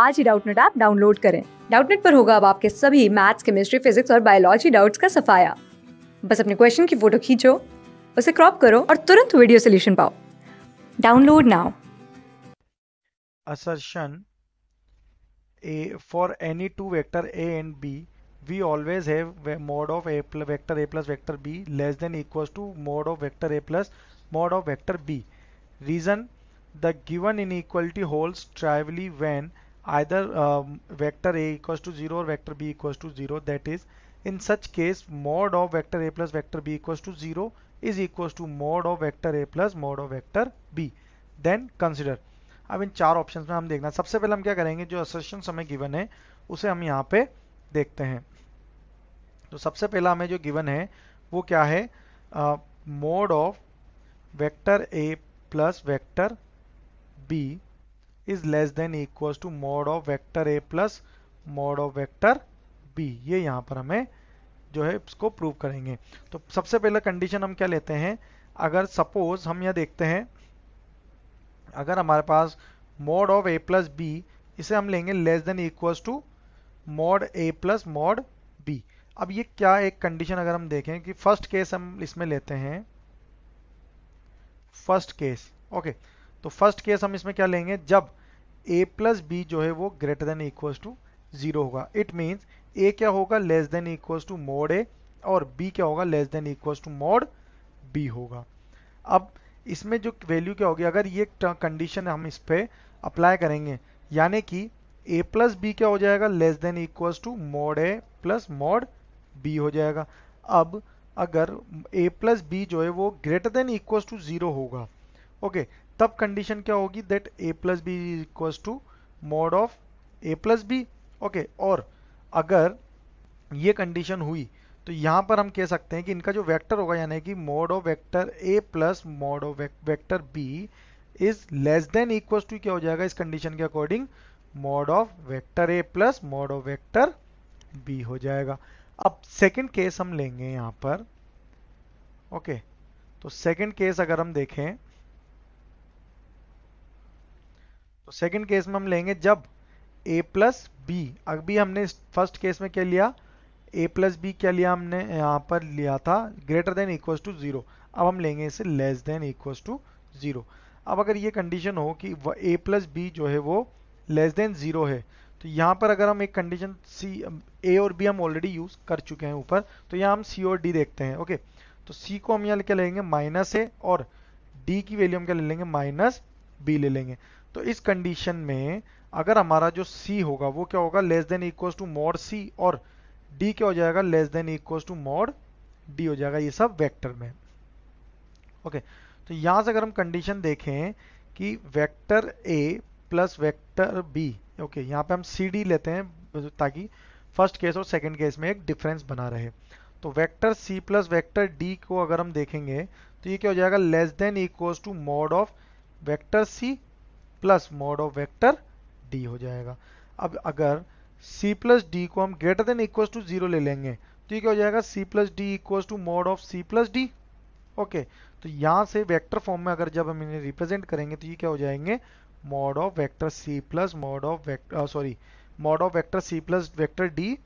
आज ही Doubtnut app download करें डाउटनेट पर होगा अब आपके सभी मैथ्स केमिस्ट्री फिजिक्स और बायोलॉजी डाउट्स का सफाया बस अपने क्वेश्चन की फोटो खींचो उसे क्रॉप करो और तुरंत वीडियो सोल्यूशन पाओ download now assertion a for any two vector a and b we always have mod of a plus vector a plus vector b less than equals to mod of vector a plus mod of vector b reason the given inequality holds trivially when either um, vector a equals to 0 or vector b equals to 0 that is in such case mod of vector a plus vector b equals to 0 is equals to mod of vector a plus mod of vector b then consider अब इन चार options में हम देखना सबसे पहले हम क्या करेंगे जो असर्शन हमें गिवन है उसे हम यहाँ पे देखते हैं तो सबसे पहला हमें जो गिवन है वो क्या है mod of vector A plus vector B is less than equal to mod of vector A plus mod of vector B ये यहाँ पर हमें जो है इसको प्रूव करेंगे तो सबसे पहला कंडीशन हम क्या लेते हैं अगर सपोज हम यह देखते हैं अगर हमारे पास mod of A plus B इसे हम लेंगे less than equal to mod A plus mod B अब ये क्या एक कंडीशन अगर हम देखें कि फर्स्ट केस हम इसमें लेते हैं फर्स्ट केस ओके तो फर्स्ट केस हम इसमें क्या लेंगे जब ए प्लस बी जो है वो greater than equal to zero होगा इट मीन्स ए क्या होगा less than equal to mod A और बी क्या होगा less than equal to mod B होगा अब इसमें जो वैल्यू क्या होगी अगर ये कंडीशन हम इस पर अप्लाई करेंगे यानी कि ए प्लस बी क्या हो जाएगा less than equal to mod A plus mod B हो जाएगा अब अगर ए प्लस बी जो है वो greater than equal to zero होगा ओके okay, तब कंडीशन क्या होगी that A plus B is equal to mod of A plus B okay और अगर ये कंडीशन हुई तो यहाँ पर हम कह सकते हैं कि इनका जो वेक्टर होगा यानी कि mod of vector A plus mod of vector B is less than equal to क्या हो जाएगा इस कंडीशन के according mod of vector A plus mod of vector B हो जाएगा अब सेकेंड केस हम लेंगे यहाँ पर ओके okay, तो सेकेंड केस अगर हम देखें तो सेकेंड केस में हम लेंगे जब ए प्लस बी अभी हमने फर्स्ट केस में क्या लिया ए प्लस बी क्या लिया हमने यहाँ पर लिया था greater than equal to zero अब हम लेंगे इसे less than equal to zero अब अगर ये कंडीशन हो कि ए प्लस बी जो है वो लेस देन ज़ीरो है तो यहाँ पर अगर हम एक कंडीशन सी ए और बी हम ऑलरेडी यूज़ कर चुके हैं ऊपर तो यहाँ हम सी और डी देखते हैं ओके तो सी को हम यहाँ क्या लेंगे माइनस ए और डी की वैल्यू हम क्या ले लेंगे माइनस बी ले लेंगे तो इस कंडीशन में अगर हमारा जो C होगा वो क्या होगा less than equal to mod C और D क्या हो जाएगा less than equal to mod D हो जाएगा ये सब वेक्टर में ओके okay, तो यहां से अगर हम कंडीशन देखें कि vector A plus vector B okay okay, यहाँ पे हम सी डी लेते हैं ताकि फर्स्ट केस और सेकेंड केस में एक डिफरेंस बना रहे तो vector C plus vector D को अगर हम देखेंगे तो ये क्या हो जाएगा less than equal to mod of vector C plus mod of vector D हो जाएगा अब अगर सी प्लस डी को हम greater than equal to zero ले लेंगे तो ये क्या हो जाएगा C plus D equal to mod of C plus D okay तो यहाँ से वेक्टर फॉर्म में अगर जब हम इन्हें रिप्रेजेंट करेंगे तो ये क्या हो जाएंगे mod of vector C plus mod of vector sorry mod of vector C plus vector D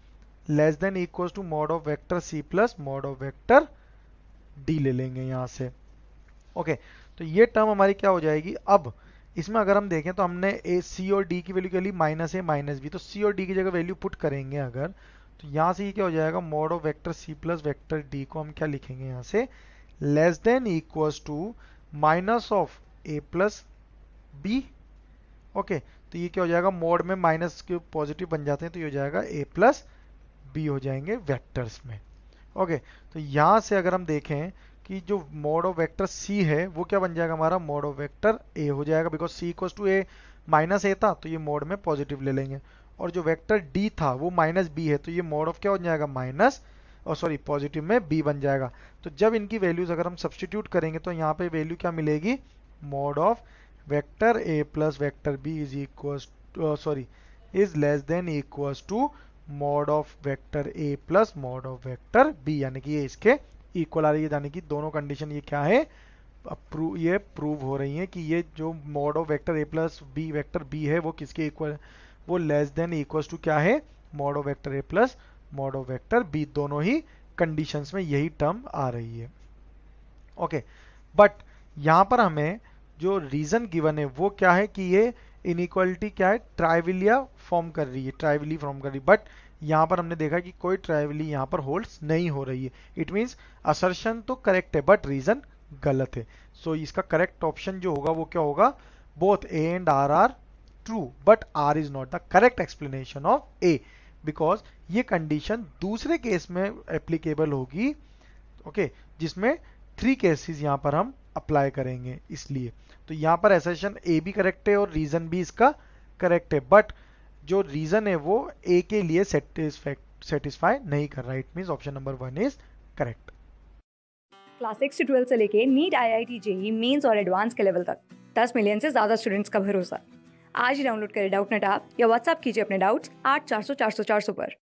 less than equal to mod of vector C plus mod of vector D ले लेंगे यहाँ से ओके okay, तो ये term हमारी क्या हो जाएगी अब इसमें अगर हम देखें तो हमने ए सी और डी की वैल्यू क्या ली माइनस ए माइनस बी तो सी और डी की जगह वैल्यू पुट करेंगे अगर तो यहाँ से ये क्या हो जाएगा mod of vector C plus vector D को हम क्या लिखेंगे यहाँ से less than equals to minus of A plus B okay तो ये क्या हो जाएगा मोड में माइनस के पॉजिटिव बन जाते हैं तो ये हो जाएगा ए प्लस बी हो जाएंगे वैक्टर्स में ओके okay, तो यहाँ से अगर हम देखें कि जो मोड ऑफ वेक्टर सी है वो क्या बन जाएगा हमारा मोड ऑफ वेक्टर ए हो जाएगा because C equals to A minus A था तो ये मोड में पॉजिटिव ले लेंगे और जो वेक्टर डी था वो माइनस बी है तो ये मोड ऑफ क्या हो जाएगा माइनस और सॉरी पॉजिटिव में बी बन जाएगा तो जब इनकी वैल्यूज अगर हम सब्सटीट्यूट करेंगे तो यहाँ पे वैल्यू क्या मिलेगी mod of vector A plus vector B is equal sorry is less than equal to mod of vector A plus mod of vector B यानी कि ये इसके इक्वल आ रही है यानी कि दोनों कंडीशन ये क्या है प्रूव ये प्रूव हो रही है कि ये जो mod of vector A plus B vector B है वो किसके इक्वल वो लेस देन इक्वल टू क्या है mod of vector A plus mod of vector B दोनों ही कंडीशंस में यही टर्म आ रही है ओके बट यहाँ पर हमें जो रीज़न गिवन है वो क्या है कि ये इनक्वालिटी क्या है ट्राइविलिया फॉर्म कर रही है ट्राइविली फॉर्म कर रही है बट यहाँ पर हमने देखा कि कोई ट्राइवली यहाँ पर होल्ड नहीं हो रही है इट मीन्स असर्शन तो करेक्ट है बट रीजन गलत है सो so, इसका करेक्ट ऑप्शन जो होगा वो क्या होगा both A and R are true but R is not the correct explanation of A because ये कंडीशन दूसरे केस में एप्लीकेबल होगी ओके okay, जिसमें थ्री केसेस यहाँ पर हम अप्लाई करेंगे इसलिए तो यहाँ पर एसेशन ए भी करेक्ट है और रीजन भी इसका करेक्ट है बट जो रीजन है वो ए के लिए सेटिस्फाई नहीं कर रहा it mean option number one is correct class six से ट्वेल्थ से लेके NEET I I T JEE Mains और एडवांस के लेवल तक दस मिलियन से ज्यादा स्टूडेंट्स का भरोसा आज ही डाउनलोड करें डाउट नेट आप या व्हाट्सअप कीजिए अपने डाउट्स आठ चार सौ चार सौ चार सौ पर